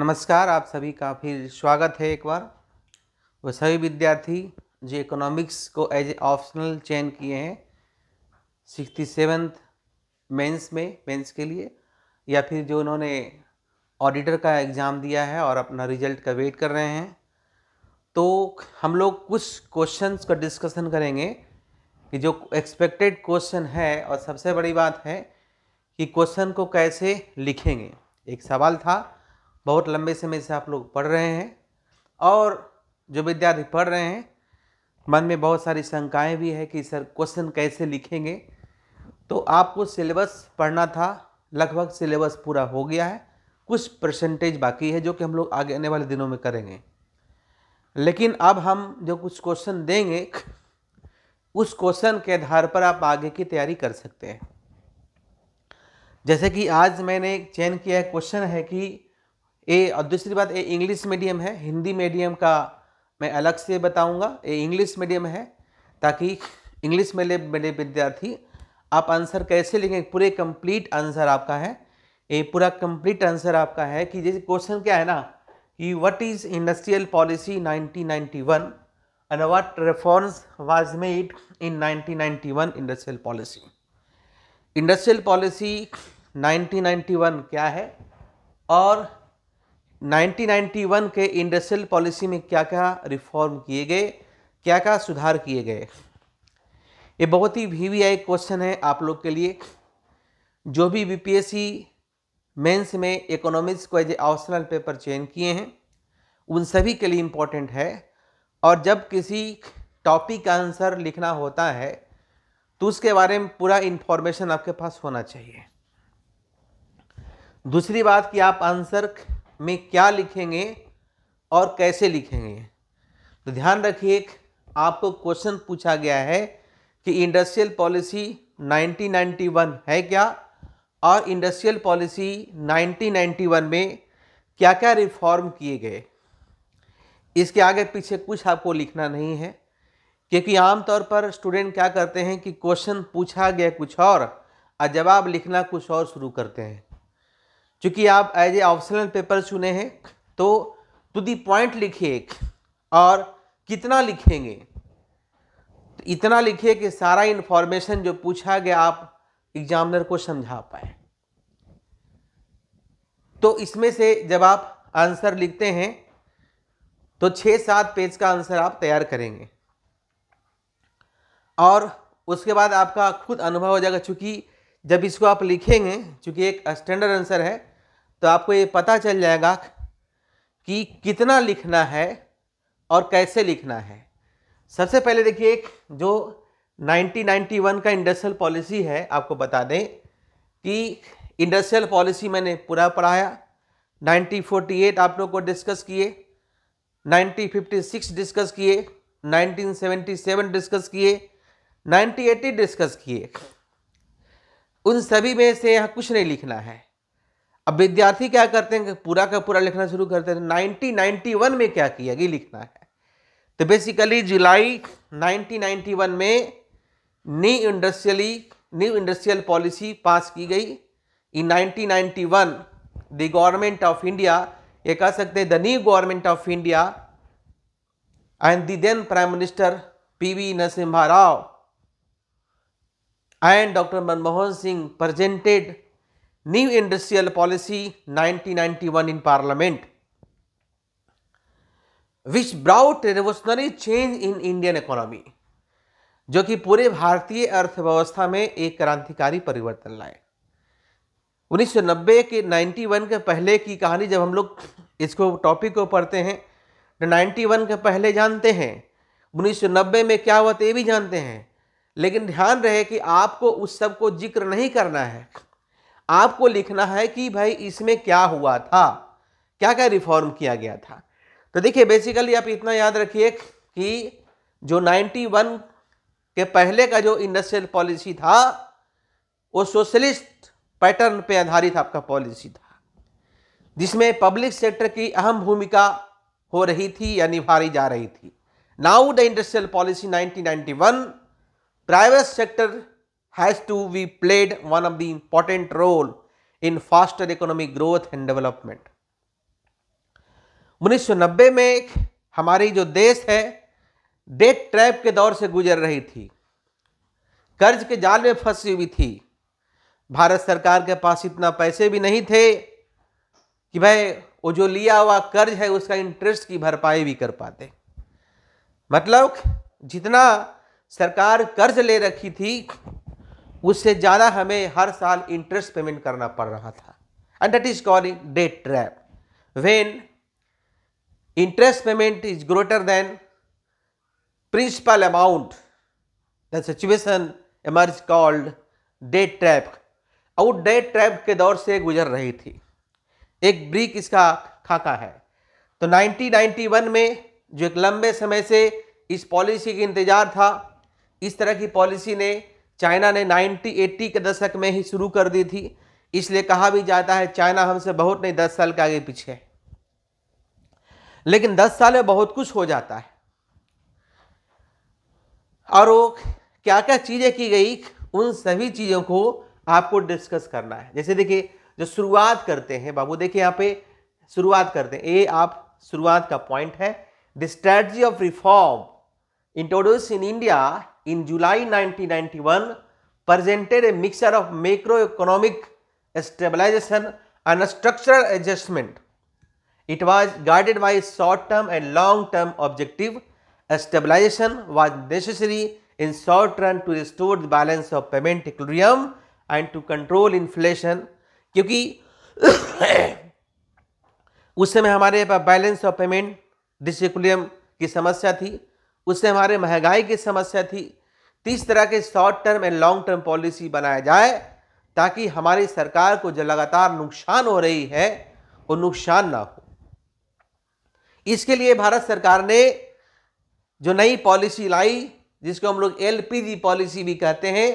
नमस्कार आप सभी का फिर स्वागत है एक बार वो सभी विद्यार्थी जो इकोनॉमिक्स को एज ए ऑप्शनल चयन किए हैं सिक्सटी सेवन्थ मेंस में मेंस के लिए या फिर जो उन्होंने ऑडिटर का एग्ज़ाम दिया है और अपना रिजल्ट का वेट कर रहे हैं तो हम लोग कुछ क्वेश्चंस का डिस्कशन करेंगे कि जो एक्सपेक्टेड क्वेश्चन है और सबसे बड़ी बात है कि क्वेश्चन को कैसे लिखेंगे एक सवाल था बहुत लंबे समय से आप लोग पढ़ रहे हैं और जो विद्यार्थी पढ़ रहे हैं मन में बहुत सारी शंकाएँ भी है कि सर क्वेश्चन कैसे लिखेंगे तो आपको सिलेबस पढ़ना था लगभग सिलेबस पूरा हो गया है कुछ परसेंटेज बाकी है जो कि हम लोग आगे आने वाले दिनों में करेंगे लेकिन अब हम जो कुछ क्वेश्चन देंगे उस क्वेश्चन के आधार पर आप आगे की तैयारी कर सकते हैं जैसे कि आज मैंने चयन किया क्वेश्चन है कि ये और दूसरी बात ये इंग्लिश मीडियम है हिंदी मीडियम का मैं अलग से बताऊंगा ये इंग्लिश मीडियम है ताकि इंग्लिश में मेरे विद्यार्थी आप आंसर कैसे लिखें पूरे कंप्लीट आंसर आपका है ये पूरा कंप्लीट आंसर आपका है कि जैसे क्वेश्चन क्या है ना कि what is industrial policy 1991 and what reforms was made in 1991 industrial policy industrial policy 1991 क्या है और 1991 के इंडस्ट्रियल पॉलिसी में क्या क्या रिफॉर्म किए गए क्या क्या सुधार किए गए ये बहुत ही वी क्वेश्चन है आप लोग के लिए जो भी B P S C mains में इकोनॉमिक्स को एज ए ऑप्शनल पेपर चयन किए हैं उन सभी के लिए इम्पोर्टेंट है और जब किसी टॉपिक का आंसर लिखना होता है तो उसके बारे में पूरा इन्फॉर्मेशन आपके पास होना चाहिए दूसरी बात कि आप आंसर में क्या लिखेंगे और कैसे लिखेंगे तो ध्यान रखिए आपको क्वेश्चन पूछा गया है कि इंडस्ट्रियल पॉलिसी 1991 है क्या और इंडस्ट्रियल पॉलिसी 1991 में क्या क्या रिफॉर्म किए गए इसके आगे पीछे कुछ आपको लिखना नहीं है क्योंकि आमतौर पर स्टूडेंट क्या करते हैं कि क्वेश्चन पूछा गया कुछ और और जवाब लिखना कुछ और शुरू करते हैं चूँकि आप एज ए ऑप्शनल पेपर चुने हैं तो टू दी पॉइंट लिखिए और कितना लिखेंगे तो इतना लिखिए कि सारा इन्फॉर्मेशन जो पूछा गया आप एग्जामिनर को समझा पाए तो इसमें से जब आप आंसर लिखते हैं तो छः सात पेज का आंसर आप तैयार करेंगे और उसके बाद आपका खुद अनुभव हो जाएगा चूँकि जब इसको आप लिखेंगे चूँकि एक स्टैंडर्ड आंसर है तो आपको ये पता चल जाएगा कि कितना लिखना है और कैसे लिखना है सबसे पहले देखिए एक जो 1991 का इंडस्ट्रियल पॉलिसी है आपको बता दें कि इंडस्ट्रियल पॉलिसी मैंने पूरा पढ़ाया 1948 आप लोग को डिस्कस किए 1956 डिस्कस किए 1977 डिस्कस किए 1980 डिस्कस किए उन सभी में से यहाँ कुछ नहीं लिखना है अब विद्यार्थी क्या करते हैं पूरा का पूरा लिखना शुरू करते हैं नाइनटीन नाइन्टी वन में क्या किया ये लिखना है तो basically July nineteen ninety one में new industrially new industrial policy pass की गई in nineteen one the government of India ये कह सकते हैं the new government of India and the then prime minister P V Narasimha Rao and Dr. Manmohan Singh presented New Industrial Policy 1991 in Parliament which brought revolutionary change in Indian economy जो कि पूरे भारतीय अर्थव्यवस्था में एक क्रांतिकारी परिवर्तन लाए 1990 के 91 के पहले की कहानी जब हम लोग इसको टॉपिक को पढ़ते हैं तो 91 के पहले जानते हैं 1990 में क्या हुआ तो ये भी जानते हैं लेकिन ध्यान रहे कि आपको उस सब को जिक्र नहीं करना है आपको लिखना है कि भाई इसमें क्या हुआ था क्या क्या रिफॉर्म किया गया था तो देखिए बेसिकली आप इतना याद रखिए कि जो 91 के पहले का जो इंडस्ट्रियल पॉलिसी था वो सोशलिस्ट पैटर्न पे आधारित आपका पॉलिसी था जिसमें पब्लिक सेक्टर की अहम भूमिका हो रही थी या निभाई जा रही थी now the industrial policy nineteen private sector has to be played one of the important role in faster economic growth and development. 1990 में हमारी जो देश है डेट ट्रैप के दौर से गुजर रही थी कर्ज के जाल में फंसी हुई थी भारत सरकार के पास इतना पैसे भी नहीं थे कि भाई वो जो लिया हुआ कर्ज है उसका इंटरेस्ट की भरपाई भी कर पाते मतलब जितना सरकार कर्ज ले रखी थी उससे ज़्यादा हमें हर साल इंटरेस्ट पेमेंट करना पड़ रहा था and that is calling debt trap when interest payment is greater than principal amount the situation emerge called debt trap और डेट ट्रैप के दौर से गुजर रही थी एक ब्रिक इसका खाका है तो 1991 में जो एक लंबे समय से इस पॉलिसी का इंतज़ार था इस तरह की पॉलिसी ने चाइना ने 90 80 के दशक में ही शुरू कर दी थी इसलिए कहा भी जाता है चाइना हमसे बहुत नहीं दस साल के आगे पीछे लेकिन दस साल में बहुत कुछ हो जाता है और वो क्या क्या चीज़ें की गई उन सभी चीज़ों को आपको डिस्कस करना है जैसे देखिए जो शुरुआत करते हैं बाबू देखिए यहाँ पे शुरुआत करते हैं ये आप शुरुआत का पॉइंट है the strategy of reform introduce in India in July 1991 presented a mixture of macroeconomic stabilization and structural adjustment. It was guided by short-term and long-term objective. Stabilization was necessary in short run to restore the balance of payment equilibrium and to control inflation क्योंकि उस समय हमारे पास balance of payment डिस की समस्या थी उससे हमारे महंगाई की समस्या थी तीस तरह के short term and long term policy बनाया जाए ताकि हमारी सरकार को जो लगातार नुकसान हो रही है वो नुकसान ना हो इसके लिए भारत सरकार ने जो नई पॉलिसी लाई जिसको हम लोग एलपीजी पॉलिसी भी कहते हैं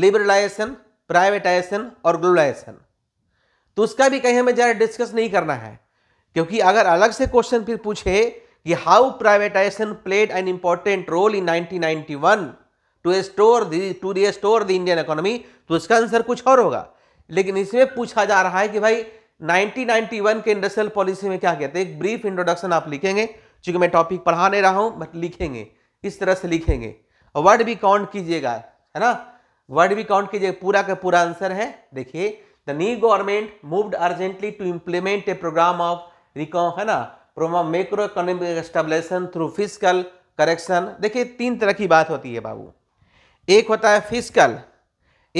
लिबरलाइजेशन प्राइवेटाइजेशन और ग्लोबलाइजेशन तो उसका भी कहीं हमें ज़्यादा डिस्कस नहीं करना है क्योंकि अगर अलग से क्वेश्चन फिर पूछे कि how privatisation played an important role in 1991 to store the to restore the Indian economy तो इसका आंसर कुछ और होगा लेकिन इसमें पूछा जा रहा है कि भाई 1991 के इंडस्ट्रियल पॉलिसी में क्या कहते हैं एक ब्रीफ इंट्रोडक्शन आप लिखेंगे चूंकि मैं टॉपिक पढ़ा नहीं रहा हूँ बट लिखेंगे इस तरह से लिखेंगे वर्ड भी काउंट कीजिएगा है ना वर्ड भी काउंट कीजिएगा पूरा का पूरा आंसर है देखिए the new government moved urgently to implement a programme of रिकॉ है ना programme macro economic stabilisation through physical correction देखिए तीन तरह की बात होती है बाबू एक होता है फिजिकल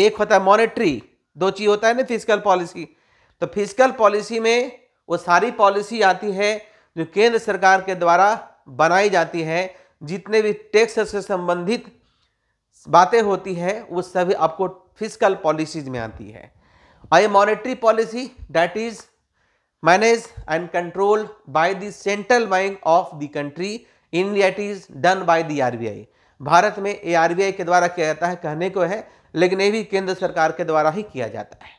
एक होता है मॉनेटरी दो चीज़ होता है ना फिजिकल पॉलिसी तो फिजिकल पॉलिसी में वो सारी पॉलिसी आती है जो केंद्र सरकार के द्वारा बनाई जाती है जितने भी टैक्स से संबंधित बातें होती हैं वो सभी आपको फिजिकल पॉलिसीज में आती है और ये monetary policy that is manage and control by the central bank of the country in that is done by the RBI Bharat में ए आर बी आई के द्वारा किया जाता है कहने को है लेकिन ये भी केंद्र सरकार के द्वारा ही किया जाता है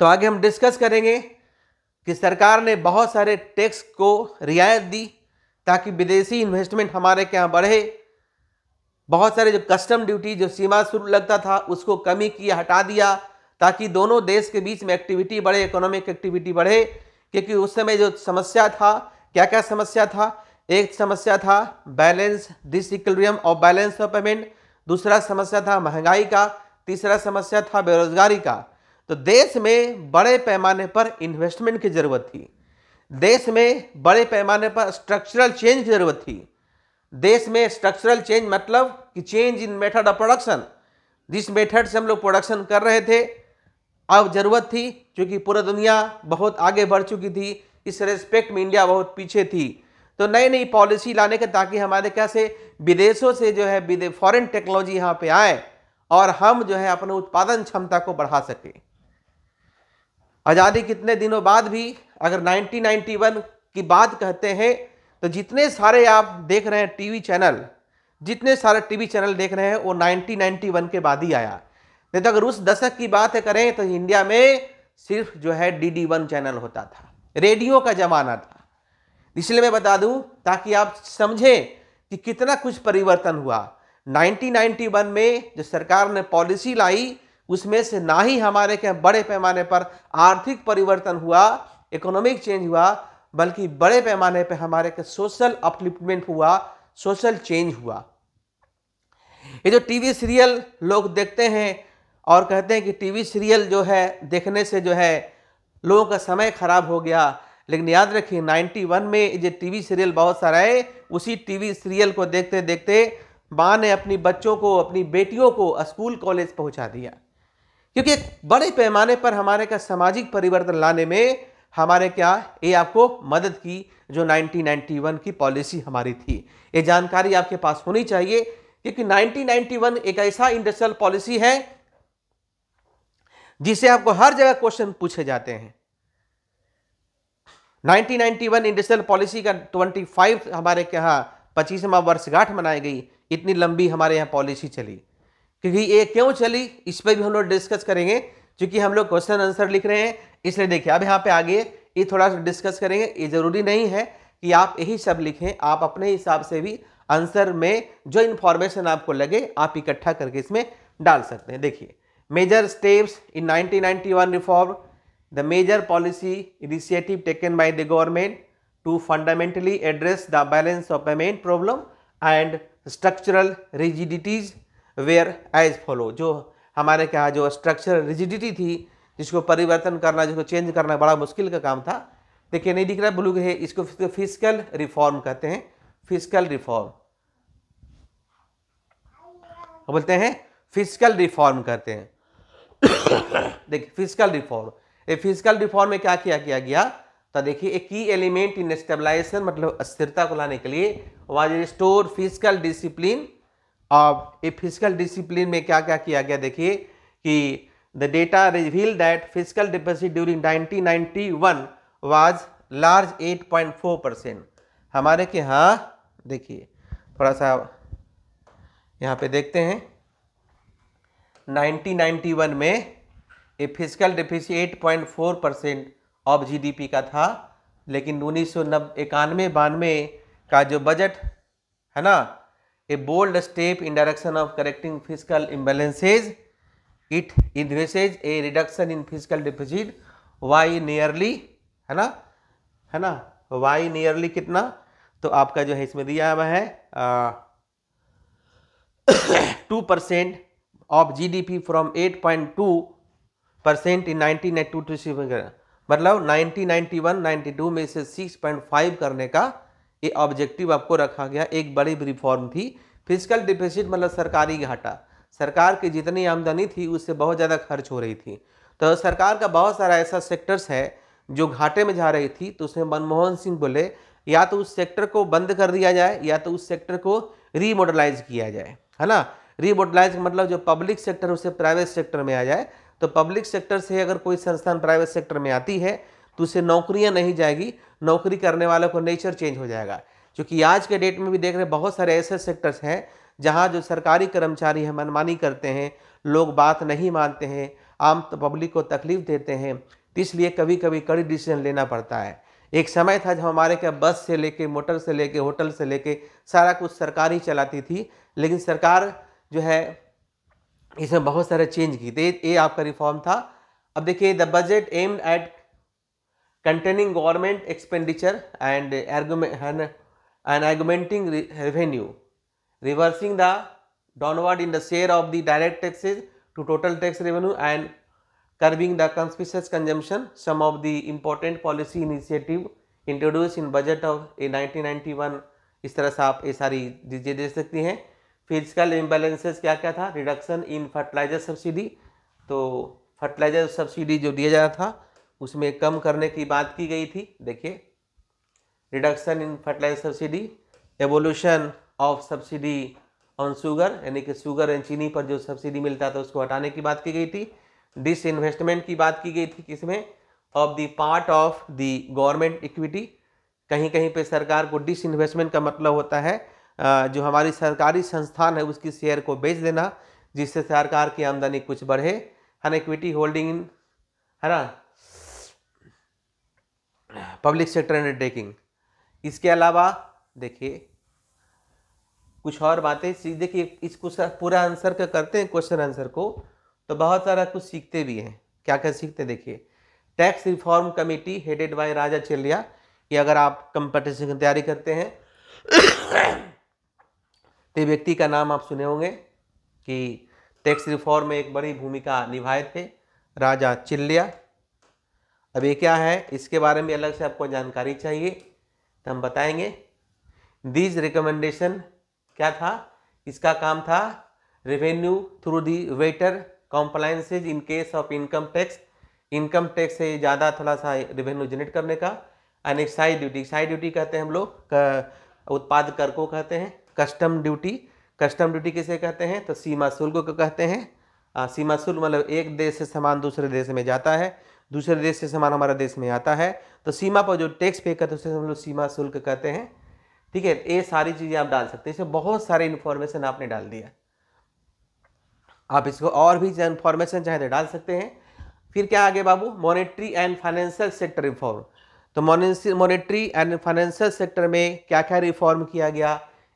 तो आगे हम डिस्कस करेंगे कि सरकार ने बहुत सारे टैक्स को रियायत दी ताकि विदेशी इन्वेस्टमेंट हमारे के यहाँ बढ़े बहुत सारे जो कस्टम ड्यूटी जो सीमा शुल्क लगता था उसको कमी किया हटा दिया ताकि दोनों देश के बीच में एक्टिविटी बढ़े इकोनॉमिक एक्टिविटी बढ़े क्योंकि उस समय जो समस्या था क्या क्या समस्या था एक समस्या था बैलेंस डिस और बैलेंस ऑफ पेमेंट दूसरा समस्या था महंगाई का तीसरा समस्या था बेरोजगारी का तो देश में बड़े पैमाने पर इन्वेस्टमेंट की ज़रूरत थी देश में बड़े पैमाने पर स्ट्रक्चरल चेंज की ज़रूरत थी देश में स्ट्रक्चरल चेंज मतलब कि change in method of production जिस मेथड से हम लोग प्रोडक्शन कर रहे थे अब ज़रूरत थी क्योंकि पूरा दुनिया बहुत आगे बढ़ चुकी थी इस रेस्पेक्ट में इंडिया बहुत पीछे थी तो नई नई पॉलिसी लाने के ताकि हमारे क्या से विदेशों से जो है फॉरेन टेक्नोलॉजी यहाँ पे आए और हम जो है अपने उत्पादन क्षमता को बढ़ा सकें आज़ादी कितने दिनों बाद भी अगर 1991 की बात कहते हैं तो जितने सारे आप देख रहे हैं टीवी चैनल जितने सारे टीवी चैनल देख रहे हैं वो 1991 के बाद ही आया नहीं तो अगर उस दशक की बात करें तो इंडिया में सिर्फ जो है डी डी वन चैनल होता था रेडियो का ज़माना था इसलिए मैं बता दूं ताकि आप समझें कि कितना कुछ परिवर्तन हुआ 1991 में जो सरकार ने पॉलिसी लाई उसमें से ना ही हमारे के बड़े पैमाने पर आर्थिक परिवर्तन हुआ इकोनॉमिक चेंज हुआ बल्कि बड़े पैमाने पर हमारे के सोशल अपलिफ्टमेंट हुआ सोशल चेंज हुआ ये जो टीवी सीरियल लोग देखते हैं और कहते हैं कि टीवी सीरियल जो है देखने से जो है लोगों का समय खराब हो गया लेकिन याद रखिए 91 में जो टीवी सीरियल बहुत सारा है उसी टीवी सीरियल को देखते देखते माँ ने अपनी बच्चों को अपनी बेटियों को स्कूल कॉलेज पहुँचा दिया क्योंकि एक बड़े पैमाने पर हमारे का सामाजिक परिवर्तन लाने में हमारे क्या ये आपको मदद की जो 1991 की पॉलिसी हमारी थी ये जानकारी आपके पास होनी चाहिए क्योंकि 1991 एक ऐसा इंडस्ट्रियल पॉलिसी है जिसे आपको हर जगह क्वेश्चन पूछे जाते हैं 1991 इंडस्ट्रियल पॉलिसी का 25 हमारे यहाँ पच्चीसवा वर्षगांठ मनाई गई इतनी लंबी हमारे यहाँ पॉलिसी चली क्योंकि ये क्यों चली इस पर भी हम लोग डिस्कस करेंगे क्योंकि हम लोग क्वेश्चन आंसर लिख रहे हैं इसलिए देखिए अब यहाँ पे आगे ये थोड़ा सा डिस्कस करेंगे ये ज़रूरी नहीं है कि आप यही सब लिखें आप अपने हिसाब से भी आंसर में जो इन्फॉर्मेशन आपको लगे आप इकट्ठा करके इसमें डाल सकते हैं देखिए major steps in nineteen reform the major policy initiative taken by the government to fundamentally address the balance of payment problem and structural rigidities were as follow jo hamare क्या jo structural rigidity thi jisko parivartan karna jisko change karna bada mushkil ka kaam tha देखिए नहीं दिख रहा blue है इसको physical reform कहते हैं physical reform bolte hain fiscal reform karte hain देखिए fiscal reform ये फिजिकल रिफॉर्म में क्या किया किया गया तो देखिए एक की एलिमेंट इन स्टेबलाइजेशन मतलब स्थिरता को लाने के लिए वाज रिस्टोर फिजिकल डिसिप्लिन और ये फिजिकल डिसिप्लिन में क्या क्या किया गया देखिए कि the data reveal that physical deposit during 1991 was large 8.4 percent हमारे के यहाँ देखिए थोड़ा सा यहाँ पे देखते हैं वन में ये physical point 8.4 percent of GDP का था लेकिन उन्नीस सौ इक्यानवे बानवे का जो बजट है ना a bold step in direction of correcting physical imbalances it envisages a reduction in physical deficit by nearly है ना है ना वाई नियरली कितना तो आपका जो है इसमें दिया हुआ है two percent of GDP from eight point two percent in nineteen ninety two मतलब nineteen ninety one ninety two में से सिक्स पॉइंट फाइव करने का ये ऑब्जेक्टिव आपको रखा गया एक बड़ी रिफॉर्म थी फिजिकल डिफिसिट मतलब सरकारी घाटा सरकार की जितनी आमदनी थी उससे बहुत ज़्यादा खर्च हो रही थी तो सरकार का बहुत सारा ऐसा सेक्टर्स है जो घाटे में जा रही थी तो उसमें मनमोहन सिंह बोले या तो उस सेक्टर को बंद कर दिया जाए या तो उस सेक्टर को रीमोडलाइज किया जाए है ना रीमोडलाइज मतलब जो पब्लिक सेक्टर उसे प्राइवेट सेक्टर में आ जाए तो पब्लिक सेक्टर से अगर कोई संस्थान प्राइवेट सेक्टर में आती है तो उसे नौकरियाँ नहीं जाएगी नौकरी करने वालों को नेचर चेंज हो जाएगा क्योंकि आज के डेट में भी देख रहे बहुत सारे ऐसे सेक्टर्स हैं जहाँ जो सरकारी कर्मचारी हैं मनमानी करते हैं लोग बात नहीं मानते हैं आम तो पब्लिक को तकलीफ देते हैं तो इसलिए कभी कभी कड़ी डिसीजन लेना पड़ता है एक समय था जब हमारे क्या बस से लेके मोटर से लेके होटल से लेके सारा कुछ सरकार ही चलाती थी लेकिन सरकार जो है इसमें बहुत सारे चेंज की थे ये आपका रिफॉर्म था अब देखिए the budget aimed at containing government expenditure and and augmenting revenue reversing the downward in the share of the direct taxes to total tax revenue and curbing the conspicuous consumption some of the important policy initiative introduce in budget of a nineteen ninety one इस तरह से आप ये सारी चीज़ें देख सकती हैं फिजिकल इम्बेलेंसेस क्या क्या था रिडक्शन इन फर्टिलाइजर सब्सिडी तो फर्टिलाइजर सब्सिडी जो दिया जाता था उसमें कम करने की बात की गई थी देखिए reduction in fertiliser subsidy evolution of subsidy on sugar यानी कि शुगर एंड चीनी पर जो सब्सिडी मिलता था उसको हटाने की बात की गई थी डिस इन्वेस्टमेंट की बात की गई थी किसमें of the part of the government equity कहीं कहीं पे सरकार को डिस इन्वेस्टमेंट का मतलब होता है जो हमारी सरकारी संस्थान है उसकी शेयर को बेच देना जिससे सरकार की आमदनी कुछ बढ़े है ना इक्विटी होल्डिंग इन है ना पब्लिक सेक्टर अंडरटेकिंग इसके अलावा देखिए कुछ और बातें देखिए इसको पूरा आंसर का करते हैं क्वेश्चन आंसर को तो बहुत सारा कुछ सीखते भी हैं क्या क्या सीखते हैं देखिए tax reform committee headed by Raja Chelliah ये अगर आप कंपटीशन की तैयारी करते हैं तो व्यक्ति का नाम आप सुने होंगे कि टैक्स रिफॉर्म में एक बड़ी भूमिका निभाए थे राजा चिल्लिया अब ये क्या है इसके बारे में अलग से आपको जानकारी चाहिए तो हम बताएंगे दीज रिकमेंडेशन क्या था इसका काम था revenue through the better compliances in case of income tax income tax से ज़्यादा थोड़ा सा रेवेन्यू जनरेट करने का and excise duty excise duty कहते हैं हम लोग उत्पाद कर को कहते हैं कस्टम ड्यूटी कस्टम ड्यूटी किसे कहते हैं तो सीमा शुल्क को कहते हैं आ, सीमा शुल्क मतलब एक देश से सामान दूसरे देश में जाता है दूसरे देश से सामान हमारा देश में आता है तो सीमा पर जो टैक्स पे करते हैं उसे हम लोग सीमा शुल्क कहते हैं ठीक है ये सारी चीज़ें आप डाल सकते हैं इसमें बहुत सारे इन्फॉर्मेशन आपने डाल दिया आप इसको और भी इन्फॉर्मेशन चाहे तो डाल सकते हैं फिर क्या आगे बाबू monetary and financial sector reform तो मॉनेटरी एंड फाइनेंशियल सेक्टर में क्या क्या रिफॉर्म किया गया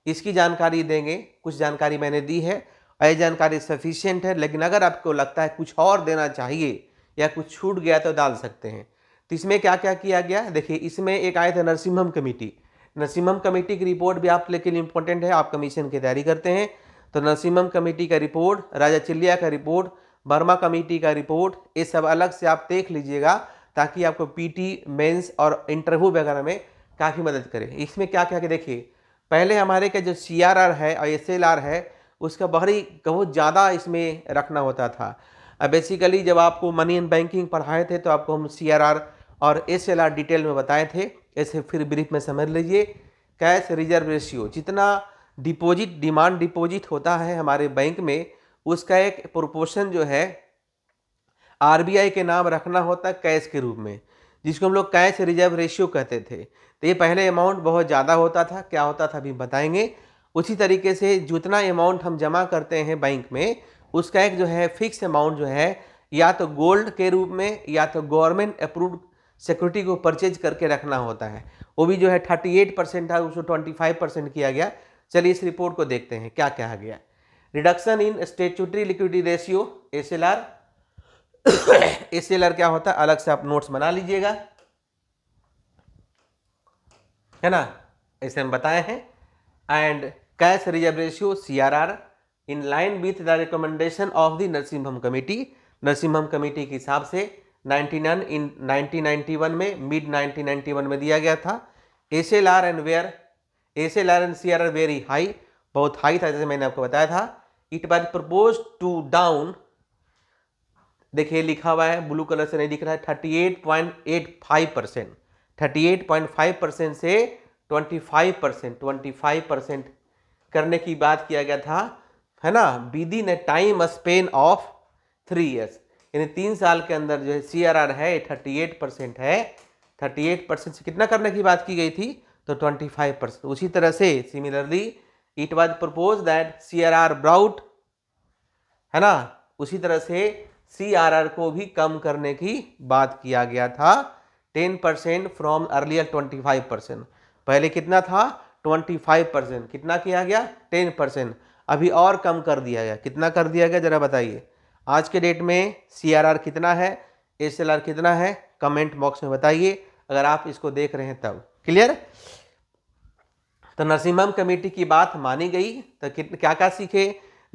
इसकी जानकारी देंगे कुछ जानकारी मैंने दी है और ये जानकारी सफिशियंट है लेकिन अगर आपको लगता है कुछ और देना चाहिए या कुछ छूट गया तो डाल सकते हैं तो इसमें क्या क्या किया गया देखिए इसमें एक आए थे नरसिम्हम कमेटी नरसिम्हम कमेटी की रिपोर्ट भी आप लेकिन इम्पोर्टेंट है आप कमीशन की तैयारी करते हैं तो नरसिम्हम कमेटी का रिपोर्ट राजा चिल्लिया का रिपोर्ट वर्मा कमेटी का रिपोर्ट ये सब अलग से आप देख लीजिएगा ताकि आपको पीटी मेंस और इंटरव्यू वगैरह में काफ़ी मदद करे इसमें क्या क्या देखिए पहले हमारे का जो सी है और एस है उसका बहरी बहुत ज़्यादा इसमें रखना होता था अब बेसिकली जब आपको मनी एंड बैंकिंग पढ़ाए थे तो आपको हम सी और एस डिटेल में बताए थे ऐसे फिर ब्रीफ में समझ लीजिए कैश रिजर्व रेशियो जितना डिपॉजिट डिमांड डिपॉजिट होता है हमारे बैंक में उसका एक प्रोपोर्शन जो है आरबीआई के नाम रखना होता है कैश के रूप में जिसको हम लोग कैश रिजर्व रेशियो कहते थे तो ये पहले अमाउंट बहुत ज़्यादा होता था क्या होता था अभी बताएंगे उसी तरीके से जितना अमाउंट हम जमा करते हैं बैंक में उसका एक जो है फिक्स अमाउंट जो है या तो गोल्ड के रूप में या तो गवर्नमेंट अप्रूव्ड सिक्योरिटी को परचेज करके रखना होता है वो भी जो है थर्टी एट परसेंट था उसको ट्वेंटी फाइव परसेंट किया गया चलिए इस रिपोर्ट को देखते हैं क्या कहा गया reduction in statutory liquidity ratio S L R S L R क्या होता है अलग से आप नोट्स बना लीजिएगा है ना ऐसे हम बताए हैं and cash reserve ratio C R R in line with the recommendation of the home committee home committee के हिसाब से 99 इन 1991 में मिड 1991 में दिया गया था S L R and were S L R and C R R very high बहुत high था जैसे मैंने आपको बताया था it was propose to down देखिए लिखा हुआ है ब्लू कलर से नहीं दिख रहा है thirty eight point eight five percent 38.5 percent से 25 परसेंट ट्वेंटी परसेंट करने की बात किया गया था है ना within a time span of three years यानी तीन साल के अंदर जो है सी आर आर है थर्टी एट परसेंट है थर्टी एट परसेंट से कितना करने की बात की गई थी तो ट्वेंटी फाइव परसेंट उसी तरह से similarly it was propose that C R R brought है ना उसी तरह से सी आर आर को भी कम करने की बात किया गया था ten percent from earlier twenty five percent पहले कितना था ट्वेंटी फाइव परसेंट कितना किया गया टेन परसेंट अभी और कम कर दिया गया कितना कर दिया गया ज़रा बताइए आज के डेट में सी कितना है एस कितना है कमेंट बॉक्स में बताइए अगर आप इसको देख रहे हैं तब क्लियर तो नरसिम्हम कमेटी की बात मानी गई तो क्या क्या सीखे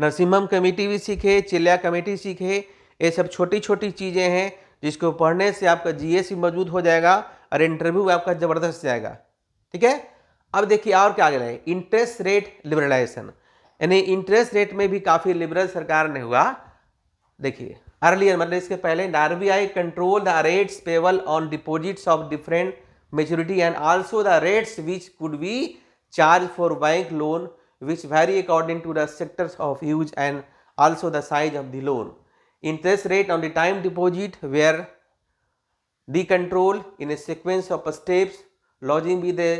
नरसिम्हम कमेटी भी सीखे चिल्ला कमेटी सीखे ये सब छोटी छोटी चीज़ें हैं जिसको पढ़ने से आपका जीएससी मजबूत हो जाएगा और इंटरव्यू आपका ज़बरदस्त जाएगा ठीक है अब देखिए और क्या आगे इंटरेस्ट रेट लिबरलाइजेशन यानी इंटरेस्ट रेट में भी काफ़ी लिबरल सरकार ने हुआ देखिए अर्लियर मतलब इसके पहले R B I control the rates payable on deposits of different maturity and also the rates which could be charge for bank loan which vary according to the sectors of use and also the size of the loan interest rate on the time deposit where the control in a sequence of steps lodging with a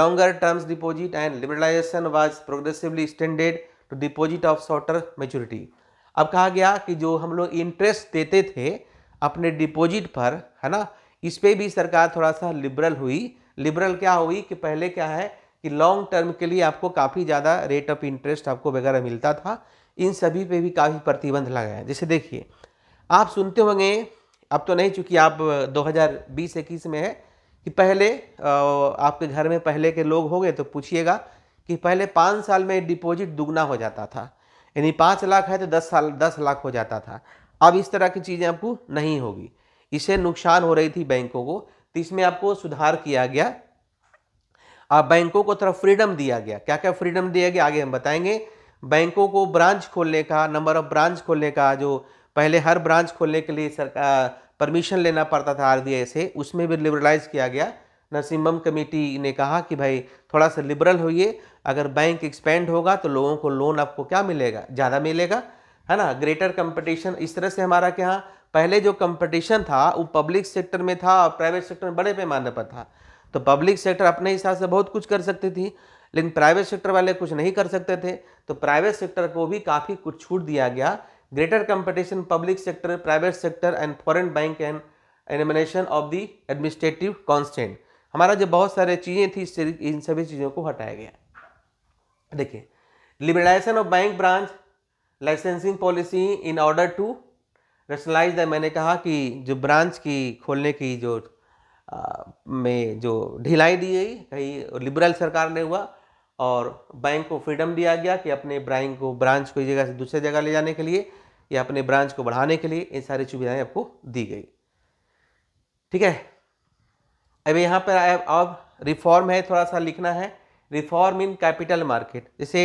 longer terms deposit and liberalization was progressively extended to deposit of shorter maturity अब कहा गया कि जो हम लोग interest देते थे अपने डिपॉजिट पर है ना इस पर भी सरकार थोड़ा सा लिबरल हुई लिबरल क्या हुई कि पहले क्या है कि लॉन्ग टर्म के लिए आपको काफ़ी ज़्यादा रेट ऑफ इंटरेस्ट आपको वगैरह मिलता था इन सभी पे भी काफ़ी प्रतिबंध लगाए हैं जैसे देखिए आप सुनते होंगे अब तो नहीं चूँकि आप 2020 हज़ार में है कि पहले आपके घर में पहले के लोग हो गए तो पूछिएगा कि पहले पाँच साल में डिपॉजिट दुगना हो जाता था यानी पाँच लाख है तो दस साल दस लाख हो जाता था अब इस तरह की चीज़ें आपको नहीं होगी इसे नुकसान हो रही थी बैंकों को तो इसमें आपको सुधार किया गया आप बैंकों को थोड़ा फ्रीडम दिया गया क्या क्या फ्रीडम दिया गया आगे हम बताएंगे बैंकों को ब्रांच खोलने का नंबर ऑफ ब्रांच खोलने का जो पहले हर ब्रांच खोलने के लिए सरकार परमिशन लेना पड़ता था आर से उसमें भी लिबरलाइज किया गया नरसिम्हम कमेटी ने कहा कि भाई थोड़ा सा लिबरल होइए अगर बैंक एक्सपेंड होगा तो लोगों को लोन आपको क्या मिलेगा ज़्यादा मिलेगा है ना ग्रेटर कंपटीशन इस तरह से हमारा क्या पहले जो कंपटीशन था वो पब्लिक सेक्टर में था और प्राइवेट सेक्टर में बड़े पैमाने पर था तो पब्लिक सेक्टर अपने हिसाब से बहुत कुछ कर सकती थी लेकिन प्राइवेट सेक्टर वाले कुछ नहीं कर सकते थे तो प्राइवेट सेक्टर को भी काफ़ी कुछ छूट दिया गया greater competition public sector private sector and foreign bank and elimination of the administrative constant हमारा जो बहुत सारे चीज़ें थी इन सभी चीज़ों को हटाया गया देखिए liberalisation of bank branch licensing policy in order to the मैंने कहा कि जो ब्रांच की खोलने की जो आ, में जो ढिलाई दी गई कहीं लिबरल सरकार ने हुआ और बैंक को फ्रीडम दिया गया कि अपने ब्रैंक को ब्रांच को जगह से दूसरे जगह ले जाने के लिए या अपने ब्रांच को बढ़ाने के लिए इन सारी सुविधाएँ आपको दी गई ठीक है अब यहाँ पर अब रिफॉर्म है थोड़ा सा लिखना है रिफॉर्म इन कैपिटल मार्केट जैसे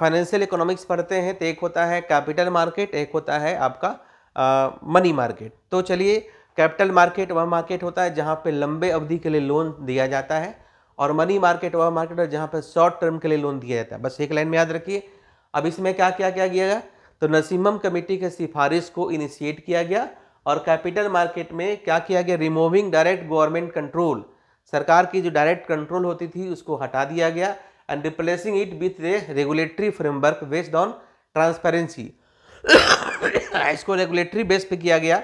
फाइनेंशियल इकोनॉमिक्स पढ़ते हैं तो एक होता है कैपिटल मार्केट एक होता है आपका मनी मार्केट तो चलिए कैपिटल मार्केट वह मार्केट होता है जहाँ पे लंबे अवधि के लिए लोन दिया जाता है और मनी मार्केट वह मार्केट है जहाँ पर शॉर्ट टर्म के लिए लोन दिया जाता है बस एक लाइन में याद रखिए अब इसमें क्या क्या क्या किया गया तो नसीमम कमेटी के सिफारिश को इनिशिएट किया गया और कैपिटल मार्केट में क्या किया गया रिमूविंग डायरेक्ट गवर्नमेंट कंट्रोल सरकार की जो डायरेक्ट कंट्रोल होती थी उसको हटा दिया गया and replacing it with a regulatory framework based on transparency इसको रेगुलेटरी बेस पे किया गया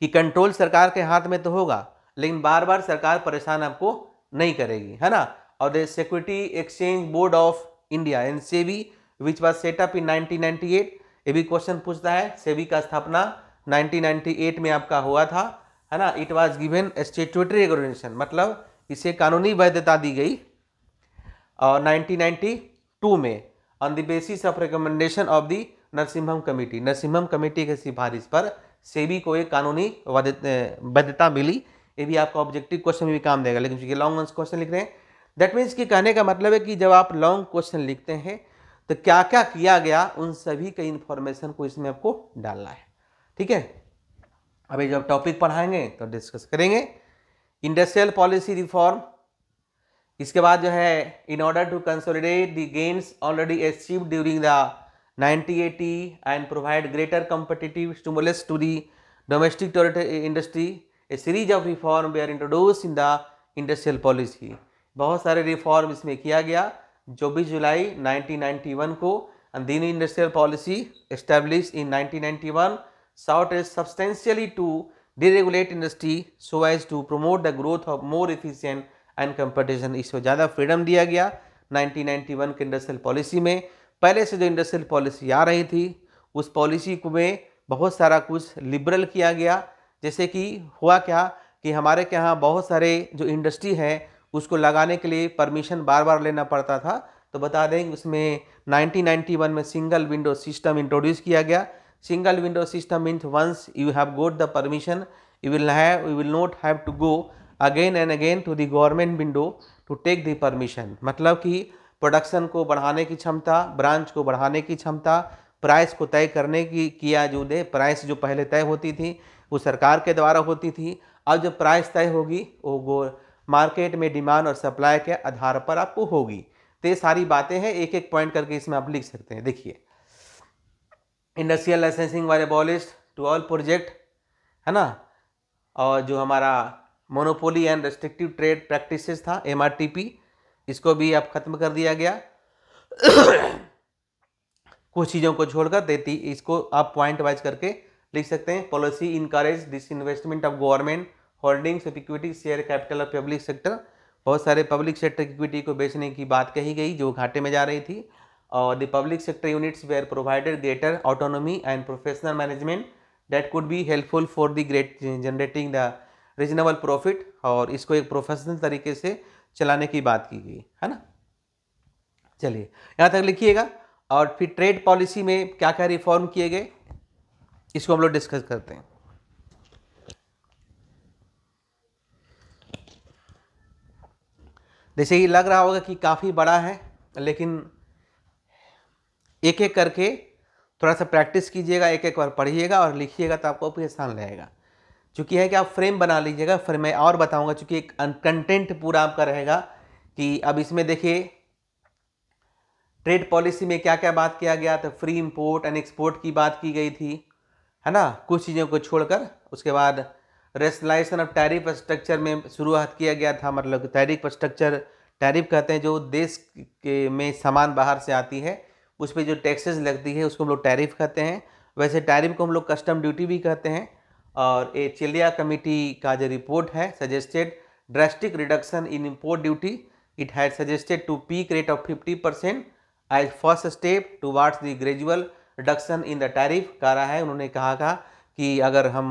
कि कंट्रोल सरकार के हाथ में तो होगा लेकिन बार बार सरकार परेशान आपको नहीं करेगी है ना और the security exchange board of India an SEBI which was set up in 1998 ये भी क्वेश्चन पूछता है सेबी का स्थापना 1998 में आपका हुआ था है ना it was given statutory regulation मतलब इसे कानूनी वैधता दी गई और टू में on the basis of recommendation of the Narasimham committee Narasimham committee की सिफारिश पर सेबी को एक कानूनी वैधता मिली ये भी आपका ऑब्जेक्टिव क्वेश्चन में भी काम देगा लेकिन चूंकि लॉन्ग आंसर क्वेश्चन लिख रहे हैं दैट मीन्स कि कहने का मतलब है कि जब आप लॉन्ग क्वेश्चन लिखते हैं तो क्या क्या किया गया उन सभी का इन्फॉर्मेशन को इसमें आपको डालना है ठीक है अभी जब टॉपिक पढ़ाएंगे तो डिस्कस करेंगे इंडस्ट्रियल पॉलिसी रिफॉर्म इसके बाद जो है in order to consolidate the gains already achieve during the 1980 and provide greater competitive stimulus to the domestic industry a series of reform were introduce in the industrial policy बहुत सारे reform इसमें किया गया चौबीस जुलाई 1991 को दिन industrial policy establish in nineteen ninety one sought substantially to deregulate industry so as to promote the growth of more efficient and competition इसको ज़्यादा फ्रीडम दिया गया 1991 के इंडस्ट्रियल पॉलिसी में पहले से जो इंडस्ट्रियल पॉलिसी आ रही थी उस पॉलिसी को में बहुत सारा कुछ लिबरल किया गया जैसे कि हुआ क्या कि हमारे के यहाँ बहुत सारे जो इंडस्ट्री हैं उसको लगाने के लिए परमिशन बार बार लेना पड़ता था तो बता दें उसमें 1991 में सिंगल विंडो सिस्टम इंट्रोड्यूस किया गया single window system means once you have got the permission you will have you will not have to go again and again to the government window to take the permission मतलब कि production को बढ़ाने की क्षमता branch को बढ़ाने की क्षमता प्राइस को तय करने की किया जो दे प्राइस जो पहले तय होती थी वो सरकार के द्वारा होती थी अब जो प्राइस तय होगी वो गो मार्केट में डिमांड और सप्लाई के आधार पर आपको होगी तो ये सारी बातें हैं एक एक पॉइंट करके इसमें आप लिख सकते हैं देखिए इंडस्ट्रियल लाइसेंसिंग वाले बॉलिस्ट टू ऑल प्रोजेक्ट है ना और जो हमारा monopoly and restrictive trade practice था एम इसको भी अब ख़त्म कर दिया गया कुछ चीज़ों को छोड़कर देती इसको आप पॉइंट वाइज करके लिख सकते हैं policy encourage disinvestment of government holdings of equity share capital of public sector बहुत सारे पब्लिक सेक्टर इक्विटी को बेचने की बात कही गई जो घाटे में जा रही थी और the public sector units were provided greater autonomy and professional management that could be helpful for the great generating the reasonable profit और इसको एक प्रोफेशनल तरीके से चलाने की बात की गई है ना चलिए यहाँ तक लिखिएगा और फिर ट्रेड पॉलिसी में क्या क्या रिफॉर्म किए गए इसको हम लोग डिस्कस करते हैं जैसे ये लग रहा होगा कि काफ़ी बड़ा है लेकिन एक एक करके थोड़ा सा प्रैक्टिस कीजिएगा एक एक बार पढ़िएगा और लिखिएगा तो आपको भी आसान रहेगा चूँकि है कि आप फ्रेम बना लीजिएगा फिर मैं और बताऊँगा चूँकि एक कंटेंट पूरा आपका रहेगा कि अब इसमें देखिए ट्रेड पॉलिसी में क्या क्या बात किया गया तो फ्री इंपोर्ट एंड एक्सपोर्ट की बात की गई थी है ना कुछ चीज़ों को छोड़कर उसके बाद रेशनलाइजेशन ऑफ टैरिफ स्ट्रक्चर में शुरुआत किया गया था मतलब टैरिफ स्ट्रक्चर टैरिफ कहते हैं जो देश के में सामान बाहर से आती है उस पर जो टैक्सेस लगती है उसको हम लोग टैरिफ कहते हैं वैसे टैरिफ को हम लोग कस्टम ड्यूटी भी कहते हैं और ए चिलिया कमेटी का जो रिपोर्ट है suggested drastic reduction in import duty it suggested to peak rate of fifty percent 50% first step towards the gradual reduction in the tariff रहा है उन्होंने कहा था कि अगर हम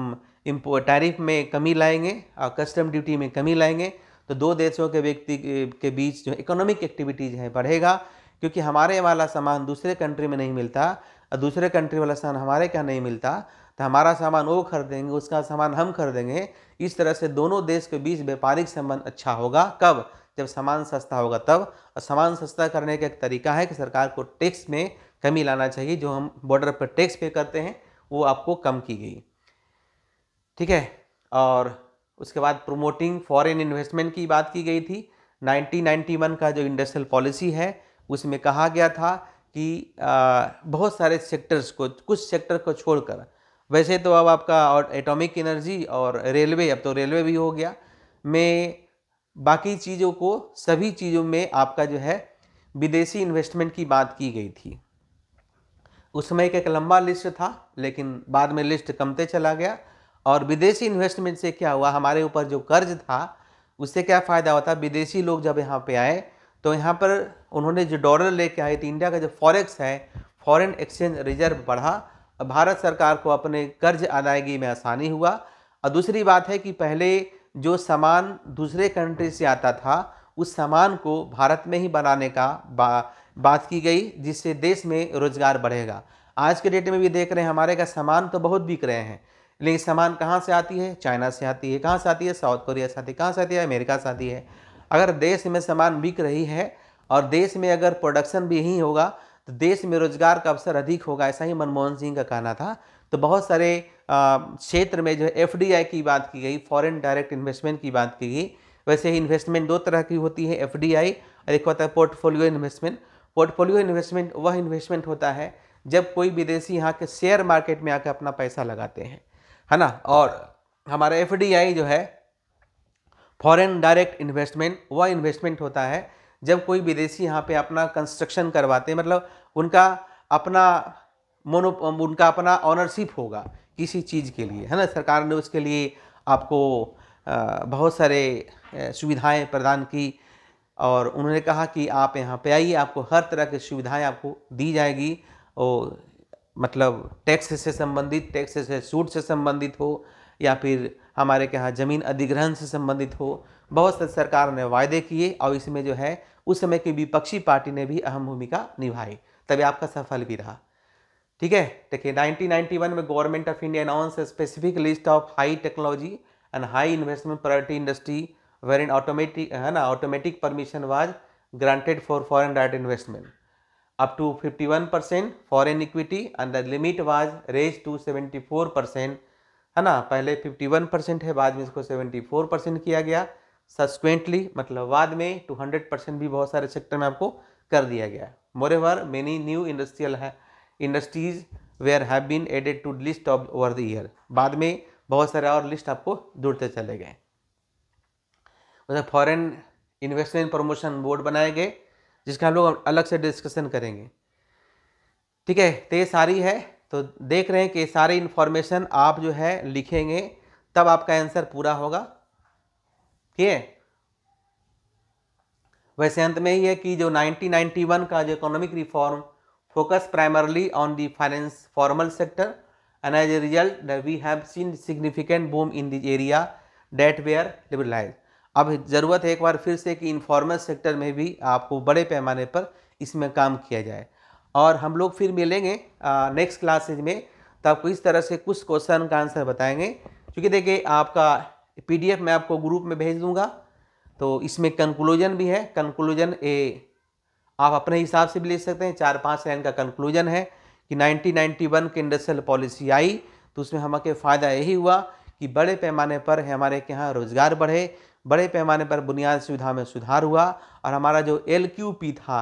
इम्पो टैरिफ में कमी लाएंगे और कस्टम ड्यूटी में कमी लाएंगे तो दो देशों के व्यक्ति के बीच जो इकोनॉमिक एक्टिविटीज़ हैं बढ़ेगा क्योंकि हमारे वाला सामान दूसरे कंट्री में नहीं मिलता और दूसरे कंट्री वाला सामान हमारे क्या नहीं मिलता तो हमारा सामान वो खरीदेंगे उसका सामान हम खरीदेंगे इस तरह से दोनों देश के बीच व्यापारिक संबंध अच्छा होगा कब जब सामान सस्ता होगा तब और सामान सस्ता करने का एक तरीका है कि सरकार को टैक्स में कमी लाना चाहिए जो हम बॉर्डर पर टैक्स पे करते हैं वो आपको कम की गई ठीक है और उसके बाद प्रोमोटिंग फॉरेन इन्वेस्टमेंट की बात की गई थी 1991 का जो इंडस्ट्रियल पॉलिसी है उसमें कहा गया था कि आ, बहुत सारे सेक्टर्स को कुछ सेक्टर को छोड़कर वैसे तो अब आपका और एटॉमिक एनर्जी और रेलवे अब तो रेलवे भी हो गया में बाकी चीज़ों को सभी चीज़ों में आपका जो है विदेशी इन्वेस्टमेंट की बात की गई थी उस समय एक लंबा लिस्ट था लेकिन बाद में लिस्ट कमते चला गया और विदेशी इन्वेस्टमेंट से क्या हुआ हमारे ऊपर जो कर्ज था उससे क्या फ़ायदा होता विदेशी लोग जब यहाँ पे आए तो यहाँ पर उन्होंने जो डॉलर लेके आए तो इंडिया का जो फॉरेक्स है फॉरेन एक्सचेंज रिजर्व बढ़ा और भारत सरकार को अपने कर्ज अदायगी में आसानी हुआ और दूसरी बात है कि पहले जो सामान दूसरे कंट्री से आता था उस सामान को भारत में ही बनाने का बा, बात की गई जिससे देश में रोजगार बढ़ेगा आज के डेट में भी देख रहे हैं हमारे का सामान तो बहुत बिक रहे हैं लेकिन सामान कहाँ से आती है चाइना से आती है कहाँ से आती है साउथ कोरिया से आती है कहाँ से आती है अमेरिका से आती है अगर देश में सामान बिक रही है और देश में अगर प्रोडक्शन भी यहीं होगा तो देश में रोजगार का अवसर अधिक होगा ऐसा ही मनमोहन सिंह का कहना था तो बहुत सारे क्षेत्र में जो है एफ की बात की गई फॉरेन डायरेक्ट इन्वेस्टमेंट की बात की गई वैसे ही इन्वेस्टमेंट दो तरह की होती है एफ और एक होता है पोर्टफोलियो इन्वेस्टमेंट पोर्टफोलियो इन्वेस्टमेंट वह इन्वेस्टमेंट होता है जब कोई विदेशी यहाँ के शेयर मार्केट में आकर अपना पैसा लगाते हैं है ना और हमारा एफ जो है फॉरेन डायरेक्ट इन्वेस्टमेंट वह इन्वेस्टमेंट होता है जब कोई विदेशी यहाँ पे अपना कंस्ट्रक्शन करवाते हैं मतलब उनका अपना मोनो उनका अपना ऑनरशिप होगा किसी चीज़ के लिए है ना सरकार ने उसके लिए आपको बहुत सारे सुविधाएं प्रदान की और उन्होंने कहा कि आप यहाँ पे आइए आपको हर तरह की सुविधाएं आपको दी जाएगी और मतलब टैक्स से संबंधित टैक्स से सूट से संबंधित हो या फिर हमारे यहाँ ज़मीन अधिग्रहण से संबंधित हो बहुत से सरकार ने वायदे किए और इसमें जो है उस समय की विपक्षी पार्टी ने भी अहम भूमिका निभाई तभी आपका सफल भी रहा ठीक है देखिए 1991 में government of India announce specific list of high technology and high investment priority industry were in automatic है ना automatic permission was granted for foreign direct investment up to fifty one percent foreign equity and the limit was raise to seventy four percent है ना पहले fifty one percent है बाद में इसको seventy four percent किया गया सब्सक्वेंटली मतलब बाद में टू हंड्रेड परसेंट भी बहुत सारे सेक्टर में आपको कर दिया गया moreover many new industrial है industries were have been added to list of over the year बाद में बहुत सारे और लिस्ट आपको जुड़ते चले गए मतलब फॉरेन इन्वेस्टमेंट प्रमोशन बोर्ड बनाए गए जिसका हम लोग अलग से डिस्कशन करेंगे ठीक है तो ये सारी है तो देख रहे हैं कि सारी इन्फॉर्मेशन आप जो है लिखेंगे तब आपका आंसर पूरा होगा ठीक है वैसे अंत में ही है कि जो 1991 का जो economic reform focus primarily on the finance formal sector and as a result that we have seen significant boom in this area that were liberalized अब ज़रूरत है एक बार फिर से कि इन्फॉर्मल सेक्टर में भी आपको बड़े पैमाने पर इसमें काम किया जाए और हम लोग फिर मिलेंगे नेक्स्ट क्लासेज में तो आपको इस तरह से कुछ क्वेश्चन का आंसर बताएंगे क्योंकि देखिए आपका पी डी एफ मैं आपको ग्रुप में भेज दूँगा तो इसमें कंक्लूजन भी है कंक्लूजन ए आप अपने हिसाब से भी ले सकते हैं चार पाँच लाइन का कंक्लूजन है कि 1991 के इंडस्ट्रियल पॉलिसी आई तो उसमें हमें फ़ायदा यही हुआ कि बड़े पैमाने पर हमारे के यहाँ रोज़गार बढ़े बड़े पैमाने पर बुनियादी सुविधा में सुधार हुआ और हमारा जो एल था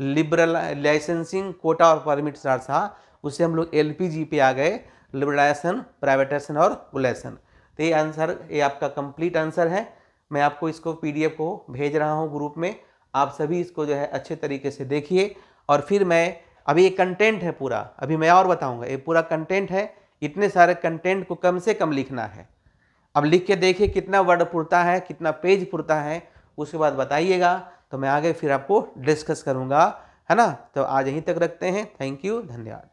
लिबरल लाइसेंसिंग कोटा और परमिट सार था उससे हम लोग एल पे आ गए लिबरलाइजेशन प्राइवेटाइजेशन और गुलेशन तो ये आंसर ये आपका कंप्लीट आंसर है मैं आपको इसको पीडीएफ को भेज रहा हूँ ग्रुप में आप सभी इसको जो है अच्छे तरीके से देखिए और फिर मैं अभी ये कंटेंट है पूरा अभी मैं और बताऊंगा ये पूरा कंटेंट है इतने सारे कंटेंट को कम से कम लिखना है अब लिख के देखिए कितना वर्ड पुरता है कितना पेज पुरता है उसके बाद बताइएगा तो मैं आगे फिर आपको डिस्कस करूँगा है ना तो आज यहीं तक रखते हैं थैंक यू धन्यवाद